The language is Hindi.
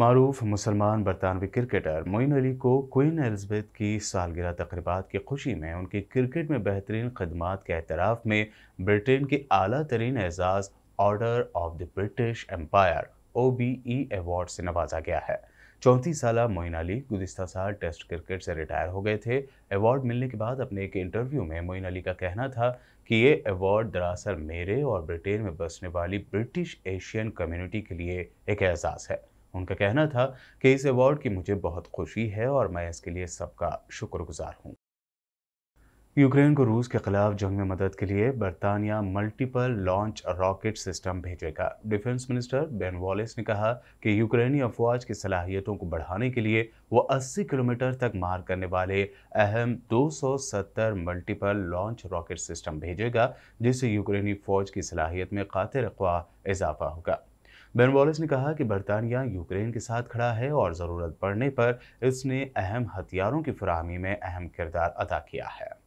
मरूफ मुसलमान बरतानवी क्रिकेटर मोइन अली को क्वीन एलिजबेथ की सालगिरह तकरीबा की खुशी में उनकी क्रिकेट में बेहतरीन खदमात के अतराफ़ में ब्रिटेन के Ali Tareen Ejaz Order of the British Empire O B E award से नवाजा गया है चौंतीस साल मोइन अली गुजशत साल टेस्ट क्रिकेट से रिटायर हो गए थे एवॉर्ड मिलने के बाद अपने एक इंटरव्यू में मोइन अली का कहना था कि ये एवॉर्ड दरअसल मेरे और ब्रिटेन में बसने वाली ब्रिटिश एशियन कम्यूनिटी के लिए एक एहसास है उनका कहना था कि इस अवार्ड की मुझे बहुत खुशी है और मैं इसके लिए सबका शुक्रगुजार हूँ यूक्रेन को रूस के खिलाफ जंग में मदद के लिए बरतानिया मल्टीपल लॉन्च रॉकेट सिस्टम भेजेगा डिफेंस मिनिस्टर बेन वॉलेस ने कहा कि यूक्रेनी अफवाज की सलाहियतों को बढ़ाने के लिए वो 80 किलोमीटर तक मार करने वाले अहम 270 मल्टीपल लॉन्च रॉकेट सिस्टम भेजेगा जिससे यूक्रेनी फौज की सलाहियत में खातिर अख्वा इजाफा होगा बेन वॉलिस ने कहा कि बरतानिया यूक्रेन के साथ खड़ा है और ज़रूरत पड़ने पर इसने अहम हथियारों की फ्राहमी में अहम किरदार अदा किया है